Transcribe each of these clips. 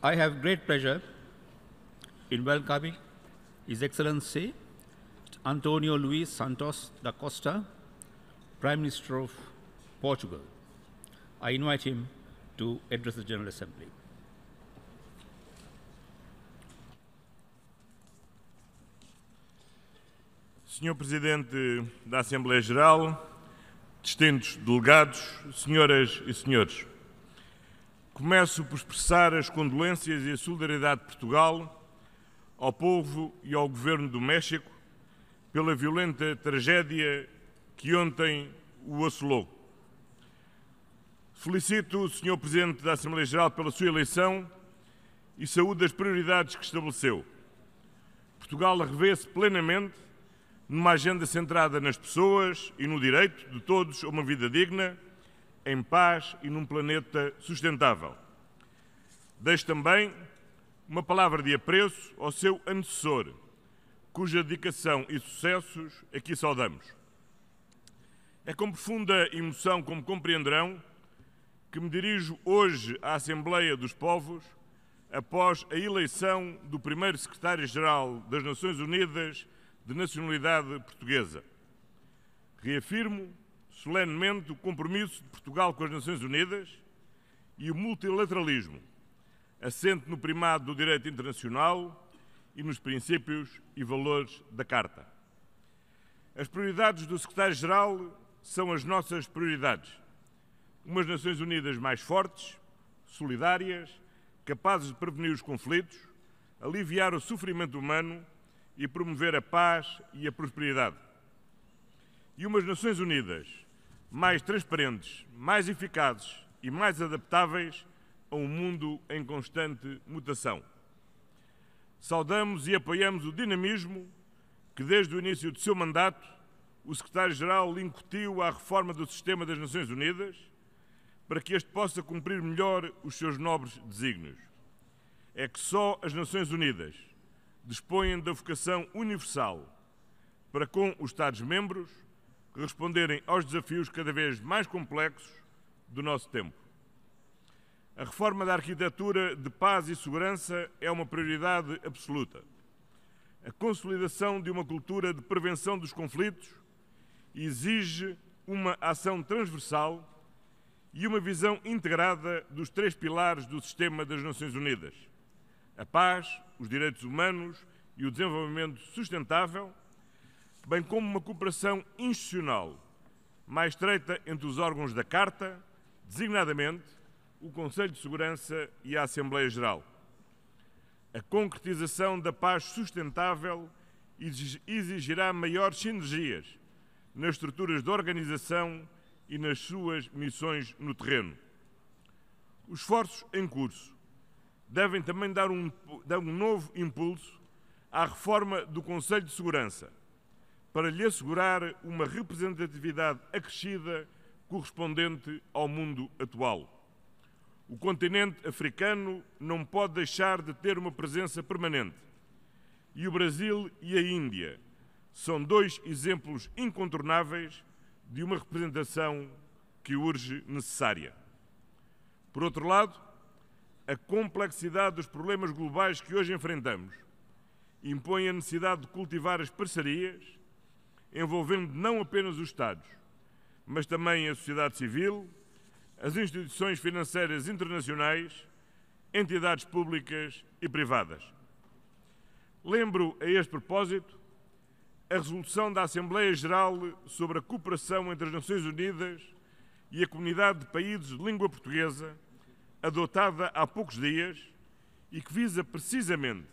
I have great pleasure in welcoming His Excellency Antonio Luis Santos da Costa, Prime Minister of Portugal. I invite him to address the General Assembly. Senhor Presidente da Assembleia Geral, distintos delegados, senhoras e senhores. começo por expressar as condolências e a solidariedade de Portugal ao povo e ao governo do México pela violenta tragédia que ontem o assolou. Felicito o Sr. Presidente da Assembleia Geral pela sua eleição e saúdo as prioridades que estabeleceu. Portugal revê-se plenamente numa agenda centrada nas pessoas e no direito de todos a uma vida digna em paz e num planeta sustentável. Deixo também uma palavra de apreço ao seu antecessor, cuja dedicação e sucessos aqui saudamos. É com profunda emoção, como compreenderão, que me dirijo hoje à Assembleia dos Povos após a eleição do primeiro secretário-geral das Nações Unidas de nacionalidade portuguesa. Reafirmo solenemente o compromisso de Portugal com as Nações Unidas e o multilateralismo, assente no primado do direito internacional e nos princípios e valores da Carta. As prioridades do Secretário-Geral são as nossas prioridades. Umas Nações Unidas mais fortes, solidárias, capazes de prevenir os conflitos, aliviar o sofrimento humano e promover a paz e a prosperidade. E umas Nações Unidas mais transparentes, mais eficazes e mais adaptáveis a um mundo em constante mutação. Saudamos e apoiamos o dinamismo que, desde o início do seu mandato, o Secretário-Geral incutiu à reforma do sistema das Nações Unidas para que este possa cumprir melhor os seus nobres desígnios. É que só as Nações Unidas dispõem da vocação universal para com os Estados-membros responderem aos desafios cada vez mais complexos do nosso tempo. A reforma da arquitetura de paz e segurança é uma prioridade absoluta. A consolidação de uma cultura de prevenção dos conflitos exige uma ação transversal e uma visão integrada dos três pilares do sistema das Nações Unidas: a paz, os direitos humanos e o desenvolvimento sustentável bem como uma cooperação institucional mais estreita entre os órgãos da Carta, designadamente o Conselho de Segurança e a Assembleia Geral. A concretização da paz sustentável exigirá maiores sinergias nas estruturas de organização e nas suas missões no terreno. Os esforços em curso devem também dar um, dar um novo impulso à reforma do Conselho de Segurança, para lhe assegurar uma representatividade acrescida correspondente ao mundo atual. O continente africano não pode deixar de ter uma presença permanente. E o Brasil e a Índia são dois exemplos incontornáveis de uma representação que urge necessária. Por outro lado, a complexidade dos problemas globais que hoje enfrentamos impõe a necessidade de cultivar as parcerias envolvendo não apenas os Estados, mas também a sociedade civil, as instituições financeiras internacionais, entidades públicas e privadas. Lembro a este propósito a resolução da Assembleia Geral sobre a cooperação entre as Nações Unidas e a Comunidade de Países de Língua Portuguesa, adotada há poucos dias e que visa precisamente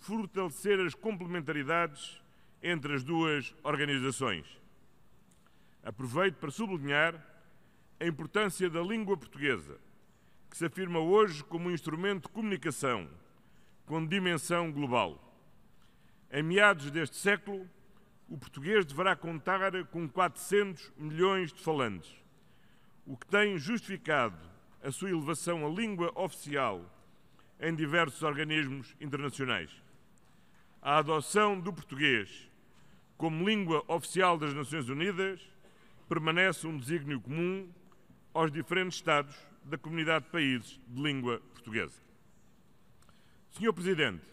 fortalecer as complementaridades entre as duas organizações. Aproveito para sublinhar a importância da língua portuguesa, que se afirma hoje como um instrumento de comunicação com dimensão global. Em meados deste século, o português deverá contar com 400 milhões de falantes, o que tem justificado a sua elevação à língua oficial em diversos organismos internacionais. A adoção do português como língua oficial das Nações Unidas, permanece um desígnio comum aos diferentes Estados da comunidade de países de língua portuguesa. Senhor Presidente,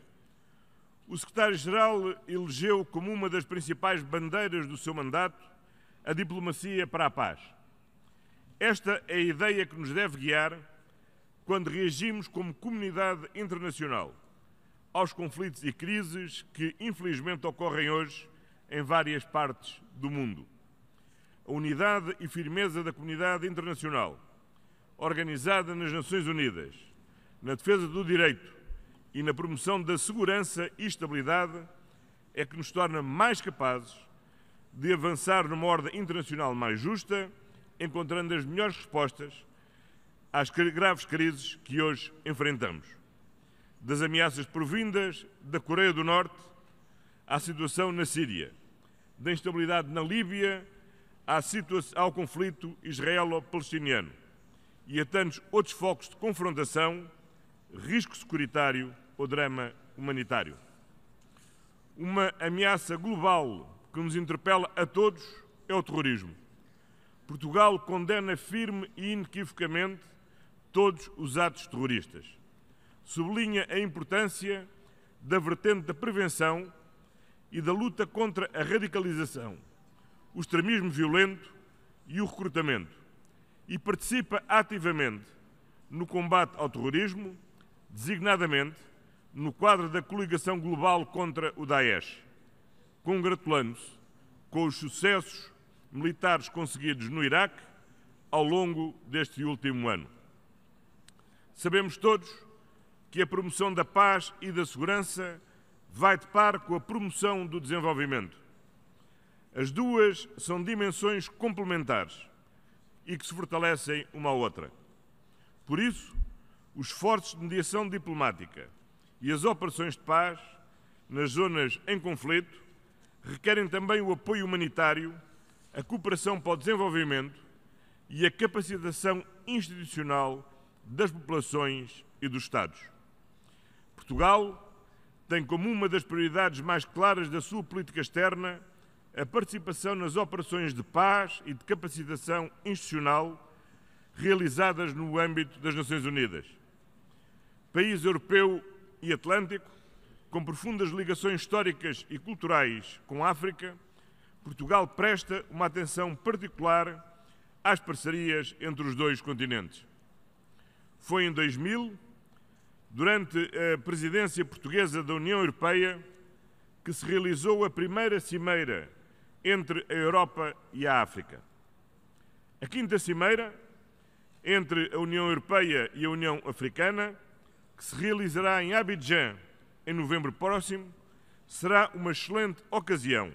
o Secretário-Geral elegeu como uma das principais bandeiras do seu mandato a diplomacia para a paz. Esta é a ideia que nos deve guiar quando reagimos como comunidade internacional aos conflitos e crises que, infelizmente, ocorrem hoje em várias partes do mundo. A unidade e firmeza da comunidade internacional, organizada nas Nações Unidas, na defesa do direito e na promoção da segurança e estabilidade, é que nos torna mais capazes de avançar numa ordem internacional mais justa, encontrando as melhores respostas às graves crises que hoje enfrentamos. Das ameaças provindas da Coreia do Norte à situação na Síria, da instabilidade na Líbia ao conflito israelo-palestiniano e a tantos outros focos de confrontação, risco securitário ou drama humanitário. Uma ameaça global que nos interpela a todos é o terrorismo. Portugal condena firme e inequivocamente todos os atos terroristas. Sublinha a importância da vertente da prevenção e da luta contra a radicalização, o extremismo violento e o recrutamento, e participa ativamente no combate ao terrorismo, designadamente no quadro da coligação global contra o Daesh. congratulando se com os sucessos militares conseguidos no Iraque ao longo deste último ano. Sabemos todos que a promoção da paz e da segurança vai de par com a promoção do desenvolvimento. As duas são dimensões complementares e que se fortalecem uma à outra. Por isso, os esforços de mediação diplomática e as operações de paz nas zonas em conflito requerem também o apoio humanitário, a cooperação para o desenvolvimento e a capacitação institucional das populações e dos Estados. Portugal tem como uma das prioridades mais claras da sua política externa a participação nas operações de paz e de capacitação institucional realizadas no âmbito das Nações Unidas. País europeu e atlântico, com profundas ligações históricas e culturais com a África, Portugal presta uma atenção particular às parcerias entre os dois continentes. Foi em 2000 durante a presidência portuguesa da União Europeia, que se realizou a primeira cimeira entre a Europa e a África. A quinta cimeira entre a União Europeia e a União Africana, que se realizará em Abidjan em novembro próximo, será uma excelente ocasião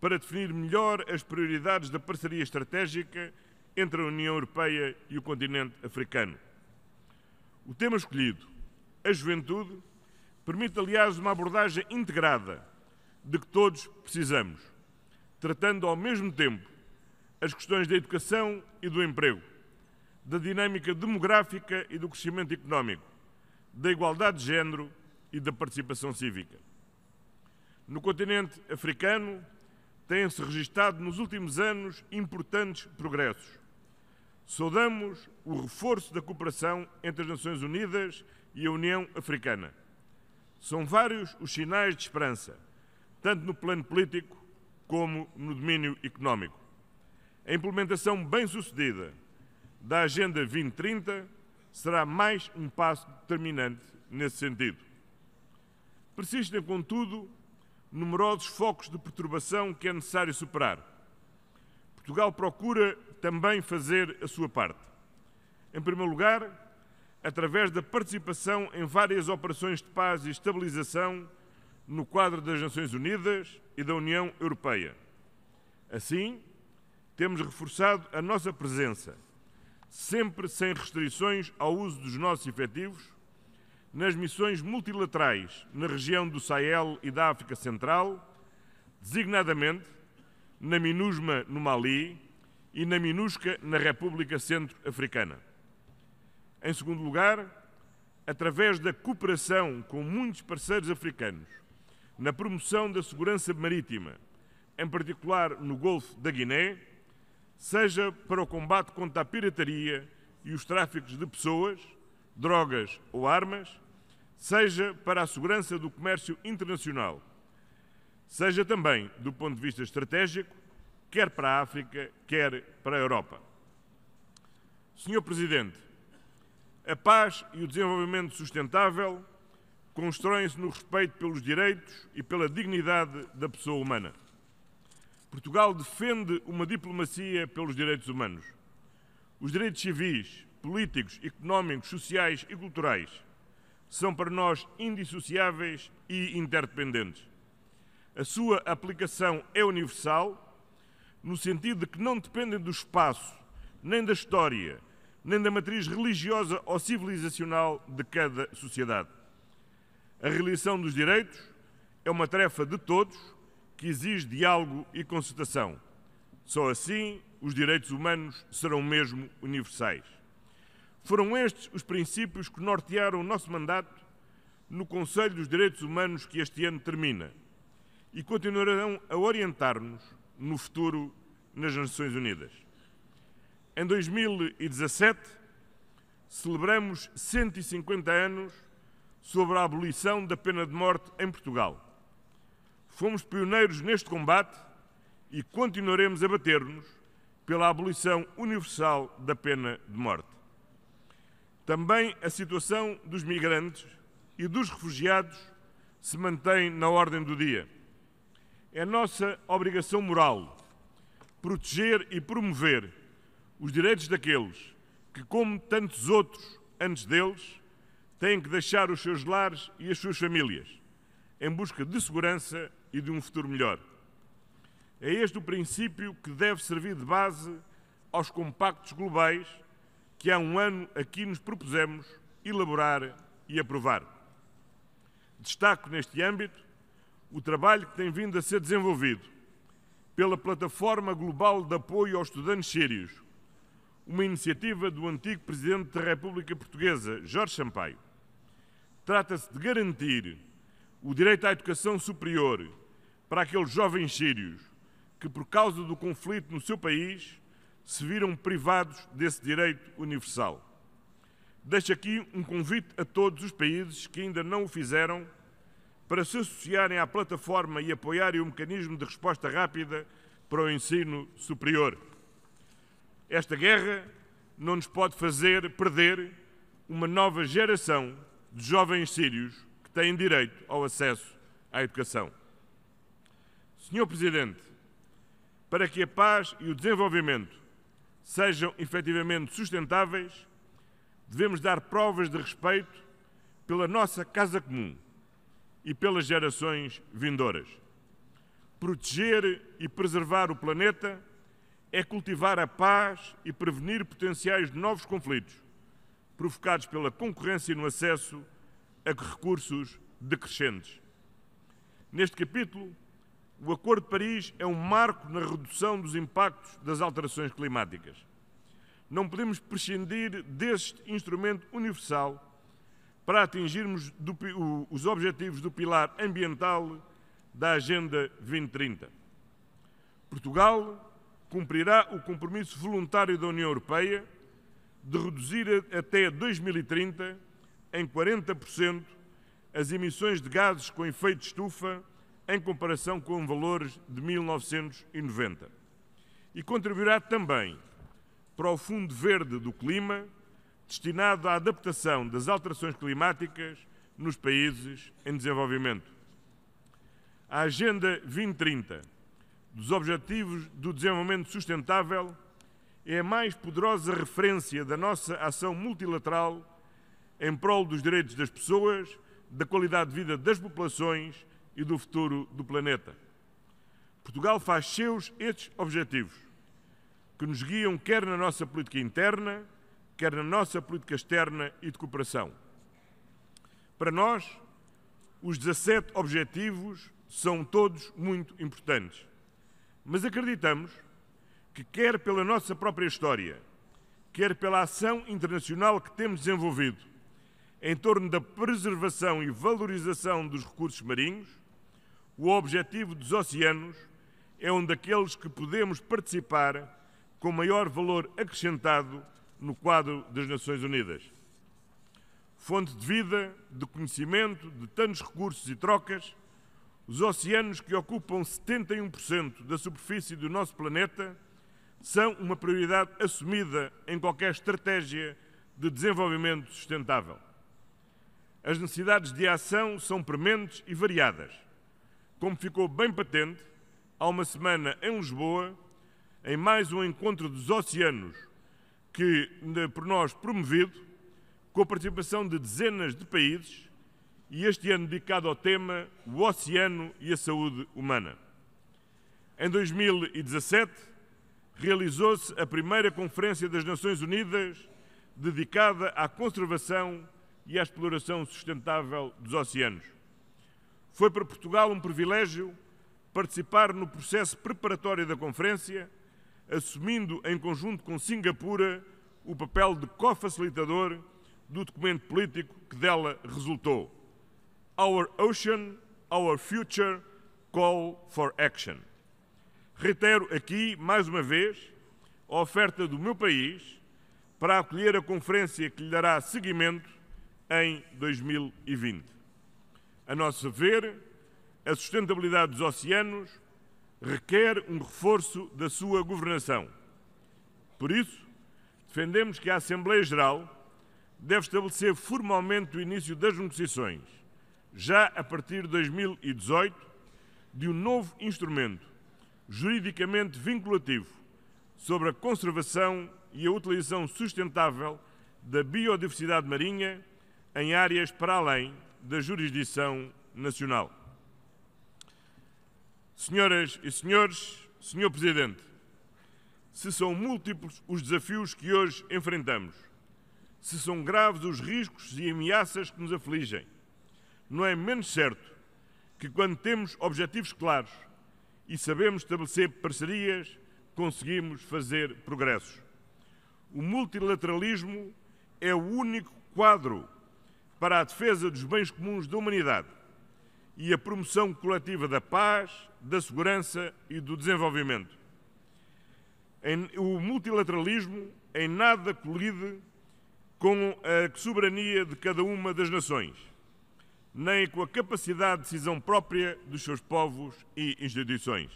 para definir melhor as prioridades da parceria estratégica entre a União Europeia e o continente africano. O tema escolhido a juventude permite, aliás, uma abordagem integrada de que todos precisamos, tratando ao mesmo tempo as questões da educação e do emprego, da dinâmica demográfica e do crescimento económico, da igualdade de género e da participação cívica. No continente africano, têm-se registado nos últimos anos importantes progressos saudamos o reforço da cooperação entre as Nações Unidas e a União Africana. São vários os sinais de esperança, tanto no plano político como no domínio económico. A implementação bem-sucedida da Agenda 2030 será mais um passo determinante nesse sentido. Persistem, contudo, numerosos focos de perturbação que é necessário superar Portugal procura também fazer a sua parte. Em primeiro lugar, através da participação em várias operações de paz e estabilização no quadro das Nações Unidas e da União Europeia. Assim, temos reforçado a nossa presença, sempre sem restrições ao uso dos nossos efetivos, nas missões multilaterais na região do Sahel e da África Central, designadamente na MINUSMA no Mali e na MINUSCA na República Centro-Africana. Em segundo lugar, através da cooperação com muitos parceiros africanos na promoção da segurança marítima, em particular no Golfo da Guiné, seja para o combate contra a pirataria e os tráficos de pessoas, drogas ou armas, seja para a segurança do comércio internacional seja também do ponto de vista estratégico, quer para a África, quer para a Europa. Senhor Presidente, a paz e o desenvolvimento sustentável constroem-se no respeito pelos direitos e pela dignidade da pessoa humana. Portugal defende uma diplomacia pelos direitos humanos. Os direitos civis, políticos, económicos, sociais e culturais são para nós indissociáveis e interdependentes. A sua aplicação é universal, no sentido de que não dependem do espaço, nem da história, nem da matriz religiosa ou civilizacional de cada sociedade. A realização dos direitos é uma tarefa de todos que exige diálogo e concertação. Só assim os direitos humanos serão mesmo universais. Foram estes os princípios que nortearam o nosso mandato no Conselho dos Direitos Humanos que este ano termina e continuarão a orientar-nos no futuro nas Nações Unidas. Em 2017, celebramos 150 anos sobre a abolição da pena de morte em Portugal. Fomos pioneiros neste combate e continuaremos a bater-nos pela abolição universal da pena de morte. Também a situação dos migrantes e dos refugiados se mantém na ordem do dia. É nossa obrigação moral proteger e promover os direitos daqueles que, como tantos outros antes deles, têm que deixar os seus lares e as suas famílias em busca de segurança e de um futuro melhor. É este o princípio que deve servir de base aos compactos globais que há um ano aqui nos propusemos elaborar e aprovar. Destaco neste âmbito o trabalho que tem vindo a ser desenvolvido pela Plataforma Global de Apoio aos Estudantes Sírios, uma iniciativa do antigo Presidente da República Portuguesa, Jorge Sampaio. Trata-se de garantir o direito à educação superior para aqueles jovens sírios que, por causa do conflito no seu país, se viram privados desse direito universal. Deixo aqui um convite a todos os países que ainda não o fizeram para se associarem à plataforma e apoiarem o mecanismo de resposta rápida para o ensino superior. Esta guerra não nos pode fazer perder uma nova geração de jovens sírios que têm direito ao acesso à educação. Senhor Presidente, para que a paz e o desenvolvimento sejam efetivamente sustentáveis, devemos dar provas de respeito pela nossa casa comum e pelas gerações vindouras. Proteger e preservar o planeta é cultivar a paz e prevenir potenciais novos conflitos provocados pela concorrência no acesso a recursos decrescentes. Neste capítulo, o Acordo de Paris é um marco na redução dos impactos das alterações climáticas. Não podemos prescindir deste instrumento universal para atingirmos do, o, os objetivos do pilar ambiental da Agenda 2030. Portugal cumprirá o compromisso voluntário da União Europeia de reduzir até 2030 em 40% as emissões de gases com efeito de estufa em comparação com valores de 1990. E contribuirá também para o Fundo Verde do Clima, destinado à adaptação das alterações climáticas nos países em desenvolvimento. A Agenda 2030 dos Objetivos do Desenvolvimento Sustentável é a mais poderosa referência da nossa ação multilateral em prol dos direitos das pessoas, da qualidade de vida das populações e do futuro do planeta. Portugal faz seus estes objetivos, que nos guiam quer na nossa política interna, quer na nossa política externa e de cooperação. Para nós, os 17 objetivos são todos muito importantes, mas acreditamos que, quer pela nossa própria história, quer pela ação internacional que temos desenvolvido em torno da preservação e valorização dos recursos marinhos, o objetivo dos oceanos é um daqueles que podemos participar com maior valor acrescentado no quadro das Nações Unidas. Fonte de vida, de conhecimento, de tantos recursos e trocas, os oceanos, que ocupam 71% da superfície do nosso planeta, são uma prioridade assumida em qualquer estratégia de desenvolvimento sustentável. As necessidades de ação são prementes e variadas, como ficou bem patente há uma semana em Lisboa, em mais um encontro dos oceanos, que né, por nós promovido, com a participação de dezenas de países, e este ano dedicado ao tema O Oceano e a Saúde Humana. Em 2017, realizou-se a primeira Conferência das Nações Unidas dedicada à conservação e à exploração sustentável dos oceanos. Foi para Portugal um privilégio participar no processo preparatório da Conferência assumindo em conjunto com Singapura o papel de cofacilitador do documento político que dela resultou. Our Ocean, Our Future, Call for Action. Reitero aqui, mais uma vez, a oferta do meu país para acolher a conferência que lhe dará seguimento em 2020. A nosso ver, a sustentabilidade dos oceanos requer um reforço da sua governação. Por isso, defendemos que a Assembleia Geral deve estabelecer formalmente o início das negociações, já a partir de 2018, de um novo instrumento juridicamente vinculativo sobre a conservação e a utilização sustentável da biodiversidade marinha em áreas para além da jurisdição nacional. Senhoras e senhores, Senhor Presidente, se são múltiplos os desafios que hoje enfrentamos, se são graves os riscos e ameaças que nos afligem, não é menos certo que, quando temos objetivos claros e sabemos estabelecer parcerias, conseguimos fazer progressos. O multilateralismo é o único quadro para a defesa dos bens comuns da humanidade e a promoção coletiva da paz, da segurança e do desenvolvimento. O multilateralismo em nada colide com a soberania de cada uma das nações, nem com a capacidade de decisão própria dos seus povos e instituições.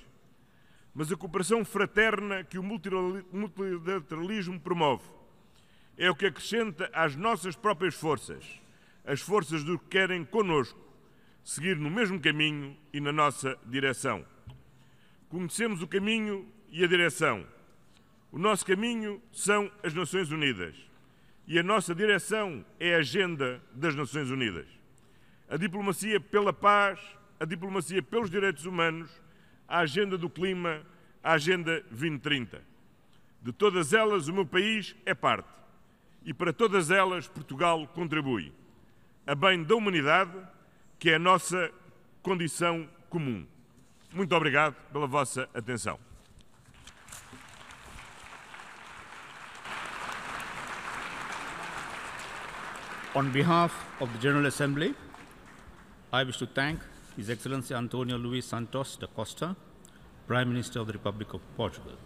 Mas a cooperação fraterna que o multilateralismo promove é o que acrescenta às nossas próprias forças, as forças do que querem conosco seguir no mesmo caminho e na nossa direção. Conhecemos o caminho e a direção. O nosso caminho são as Nações Unidas e a nossa direção é a agenda das Nações Unidas. A diplomacia pela paz, a diplomacia pelos direitos humanos, a agenda do clima, a agenda 2030. De todas elas, o meu país é parte e para todas elas Portugal contribui. A bem da humanidade, que é a nossa condição comum. Muito obrigado pela vossa atenção. On behalf of the General Assembly, I wish to thank His Excellency Antonio Luis Santos da Costa, Prime Minister of the Republic of Portugal.